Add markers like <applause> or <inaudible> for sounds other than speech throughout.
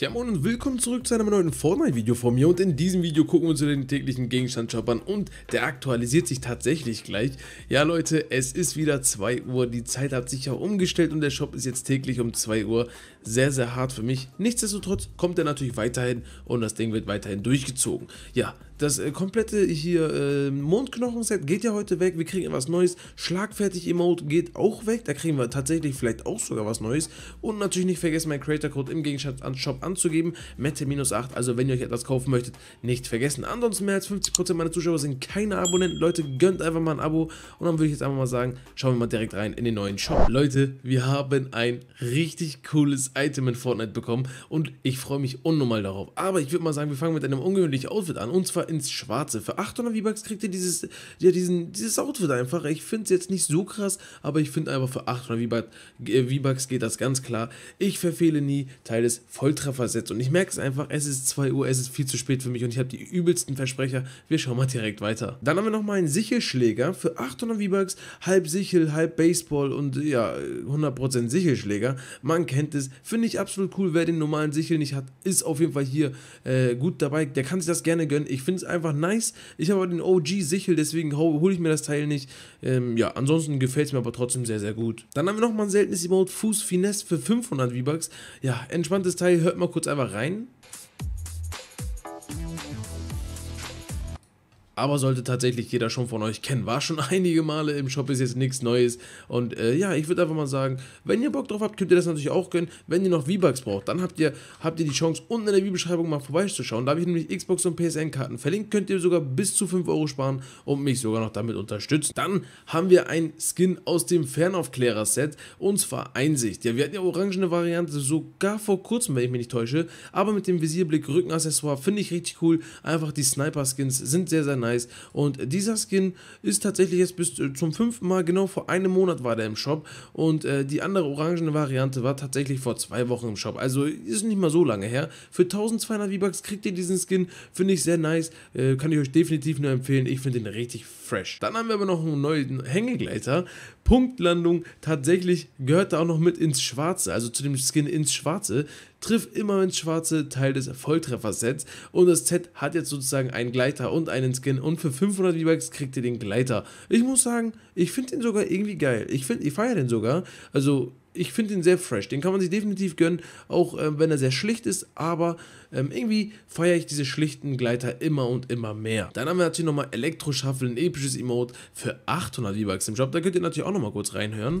Ja moin und willkommen zurück zu einem neuen Fortnite-Video von mir und in diesem Video gucken wir uns den täglichen Gegenstandsshop an und der aktualisiert sich tatsächlich gleich. Ja Leute, es ist wieder 2 Uhr, die Zeit hat sich ja umgestellt und der Shop ist jetzt täglich um 2 Uhr. Sehr, sehr hart für mich. Nichtsdestotrotz kommt er natürlich weiterhin und das Ding wird weiterhin durchgezogen. Ja, das äh, komplette hier äh, Mondknochen-Set geht ja heute weg. Wir kriegen etwas Neues. Schlagfertig-Emote geht auch weg. Da kriegen wir tatsächlich vielleicht auch sogar was Neues. Und natürlich nicht vergessen, meinen Creator-Code im Gegenstand an Shop anzugeben. Mette-8. Also wenn ihr euch etwas kaufen möchtet, nicht vergessen. Ansonsten mehr als 50% meiner Zuschauer sind keine Abonnenten. Leute, gönnt einfach mal ein Abo. Und dann würde ich jetzt einfach mal sagen, schauen wir mal direkt rein in den neuen Shop. Leute, wir haben ein richtig cooles Item in Fortnite bekommen. Und ich freue mich unnormal darauf. Aber ich würde mal sagen, wir fangen mit einem ungewöhnlichen Outfit an. Und zwar ins Schwarze. Für 800 V-Bucks kriegt ihr dieses, ja, diesen, dieses Outfit einfach. Ich finde es jetzt nicht so krass, aber ich finde einfach für 800 äh, V-Bucks geht das ganz klar. Ich verfehle nie Teil des Volltreffersets und ich merke es einfach, es ist 2 Uhr, es ist viel zu spät für mich und ich habe die übelsten Versprecher. Wir schauen mal direkt weiter. Dann haben wir nochmal einen Sichelschläger für 800 V-Bucks, halb Sichel, halb Baseball und ja, 100% Sichelschläger. Man kennt es, finde ich absolut cool. Wer den normalen Sichel nicht hat, ist auf jeden Fall hier äh, gut dabei. Der kann sich das gerne gönnen. Ich finde es einfach nice. Ich habe aber den OG-Sichel, deswegen hole ich mir das Teil nicht. Ähm, ja, ansonsten gefällt es mir aber trotzdem sehr, sehr gut. Dann haben wir nochmal ein seltenes Emote, Fuß Finesse für 500 V-Bucks. Ja, entspanntes Teil, hört mal kurz einfach rein. aber sollte tatsächlich jeder schon von euch kennen. War schon <laughs> einige Male im Shop, ist jetzt nichts Neues. Und äh, ja, ich würde einfach mal sagen, wenn ihr Bock drauf habt, könnt ihr das natürlich auch gönnen. Wenn ihr noch V-Bucks braucht, dann habt ihr, habt ihr die Chance, unten in der Videobeschreibung mal vorbeizuschauen. Da habe ich nämlich Xbox und PSN-Karten verlinkt. Könnt ihr sogar bis zu 5 Euro sparen und mich sogar noch damit unterstützen. Dann haben wir ein Skin aus dem Fernaufklärer-Set und zwar Einsicht. Ja, wir hatten ja orangene Variante sogar vor kurzem, wenn ich mich nicht täusche. Aber mit dem Visierblick Rückenaccessoire finde ich richtig cool. Einfach die Sniper-Skins sind sehr, sehr nice nice. Und dieser Skin ist tatsächlich jetzt bis äh, zum fünften Mal, genau vor einem Monat war der im Shop. Und äh, die andere orangene Variante war tatsächlich vor zwei Wochen im Shop. Also ist nicht mal so lange her. Für 1200 V-Bucks kriegt ihr diesen Skin. Finde ich sehr nice. Äh, kann ich euch definitiv nur empfehlen. Ich finde den richtig fresh. Dann haben wir aber noch einen neuen Hängegleiter Punktlandung tatsächlich gehört da auch noch mit ins Schwarze, also zu dem Skin ins Schwarze. Triff immer ins Schwarze Teil des Volltreffer-Sets und das Set hat jetzt sozusagen einen Gleiter und einen Skin und für 500 V-Bucks kriegt ihr den Gleiter. Ich muss sagen, ich finde den sogar irgendwie geil. Ich, finde, ich feiere den sogar. Also ich finde ihn sehr fresh. Den kann man sich definitiv gönnen, auch äh, wenn er sehr schlicht ist. Aber ähm, irgendwie feiere ich diese schlichten Gleiter immer und immer mehr. Dann haben wir natürlich nochmal Elektro-Shuffle, ein episches Emote für 800 V-Bucks im Shop. Da könnt ihr natürlich auch nochmal kurz reinhören.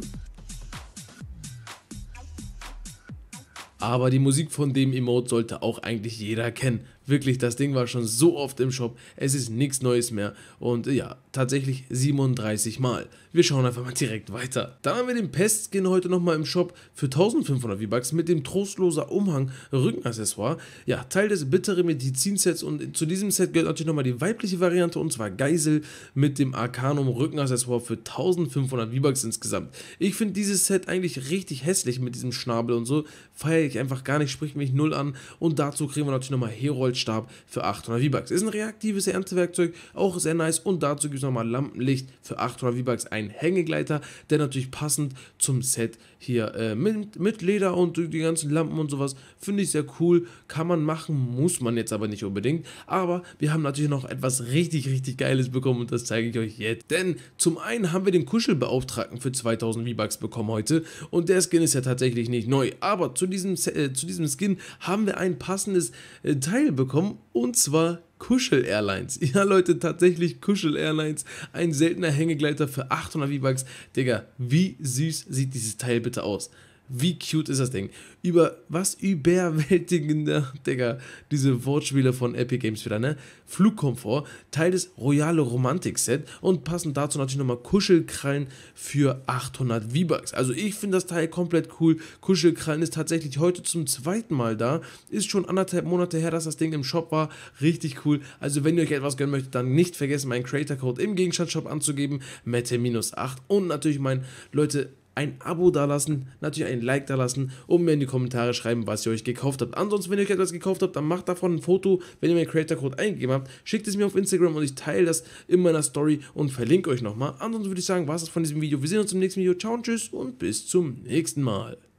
Aber die Musik von dem Emote sollte auch eigentlich jeder kennen wirklich, das Ding war schon so oft im Shop, es ist nichts Neues mehr und äh, ja, tatsächlich 37 Mal. Wir schauen einfach mal direkt weiter. Dann haben wir den Pest-Skin heute nochmal im Shop für 1500 V-Bucks mit dem trostloser Umhang Rückenaccessoire. Ja, Teil des bittere Medizinsets und zu diesem Set gehört natürlich nochmal die weibliche Variante und zwar Geisel mit dem Arcanum Rückenaccessoire für 1500 V-Bucks insgesamt. Ich finde dieses Set eigentlich richtig hässlich mit diesem Schnabel und so, feiere ich einfach gar nicht, spricht mich null an und dazu kriegen wir natürlich nochmal Herold Stab für 800 V-Bucks. Ist ein reaktives Erntewerkzeug, auch sehr nice und dazu gibt es nochmal Lampenlicht für 800 V-Bucks, ein Hängegleiter, der natürlich passend zum Set hier äh, mit, mit Leder und die ganzen Lampen und sowas, finde ich sehr cool, kann man machen, muss man jetzt aber nicht unbedingt, aber wir haben natürlich noch etwas richtig, richtig Geiles bekommen und das zeige ich euch jetzt, denn zum einen haben wir den Kuschelbeauftragten für 2000 V-Bucks bekommen heute und der Skin ist ja tatsächlich nicht neu, aber zu diesem, äh, zu diesem Skin haben wir ein passendes äh, Teil bekommen, bekommen und zwar Kuschel Airlines. <laughs> Ja, Leute, tatsächlich Kuschel Airlines. Ein seltener Hängegleiter für 800 V-Bucks. Digga, wie süß sieht dieses Teil bitte aus? Wie cute ist das Ding? Über was überwältigender, <laughs> Digga, diese Wortspiele von Epic Games wieder, ne? Flugkomfort, Teil des Royale Romantik Set und passend dazu natürlich nochmal Kuschelkrallen für 800 V-Bucks. Also ich finde das Teil komplett cool. Kuschelkrallen ist tatsächlich heute zum zweiten Mal da. Ist schon anderthalb Monate her, dass das Ding im Shop war. Richtig cool. Also wenn ihr euch etwas gönnen möchtet, dann nicht vergessen, meinen Creator Code im Gegenstandshop anzugeben. Mette-8 und natürlich mein, Leute, ein Abo dalassen, natürlich ein Like dalassen und mir in die Kommentare schreiben, was ihr euch gekauft habt. Ansonsten, wenn ihr euch etwas gekauft habt, dann macht davon ein Foto, wenn ihr meinen Creator-Code eingegeben habt, schickt es mir auf Instagram und ich teile das in meiner Story und verlinke euch nochmal. Ansonsten würde ich sagen, war es das von diesem Video. Wir sehen uns im nächsten Video. Ciao und tschüss und bis zum nächsten Mal.